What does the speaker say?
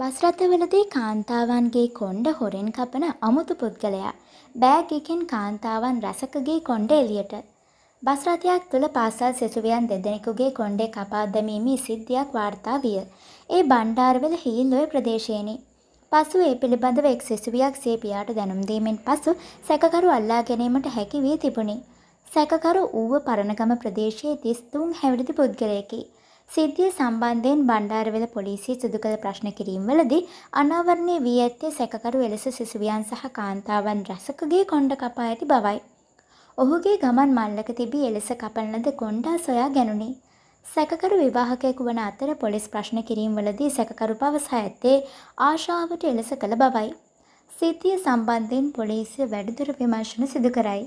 Bus රථවලදී කාන්තාවන්ගේ කොණ්ඩ හොරෙන් කපන අමුතු පුද්ගලයා. බෑග් එකෙන් කාන්තාවන් රසකගේ කොණ්ඩ එළියට. බස් රථයක් තුල පාසල් සෙසුවියන් දෙදෙනෙකුගේ කොණ්ඩේ කපා දැමීමේ සිද්ධියක් වාර්තා විය. ඒ බණ්ඩාරවල හීල්ලොය ප්‍රදේශයේනි. පසු ඒ පිළිබඳව එක් සිසුවියක් සේ පියාට දැනුම් දීමෙන් පසු සැකකරු අල්ලා ගැනීමට හැකි වී තිබුණි. සැකකරු ඌව පරණගම ප්‍රදේශයේ 33 හැවිරිදි පුද්ගලයෙකි. සිද්ධිය සම්බන්ධයෙන් බණ්ඩාරවෙල පොලිසිය සිදු කළ ප්‍රශ්න කිරීම්වලදී අනාවරණය වී ඇත්තේ සැකකරු එලෙස සිසුවියන් සහ කාන්තාවන් රසකගේ කොණ්ඩ කපා ඇති බවයි. ඔහුගේ ගමන් මල්ලක තිබී එලෙස කපන ලද කොණ්ඩා සොයා ගැනුනි. සැකකරු විවාහකයෙකු වන අතර පොලිස් ප්‍රශ්න කිරීම්වලදී සැකකරු පවසා ඇත්තේ ආශාවට එලෙස කළ බවයි. සිද්ධිය සම්බන්ධයෙන් පොලිසිය වැඩිදුර විමර්ශන සිදු කරයි.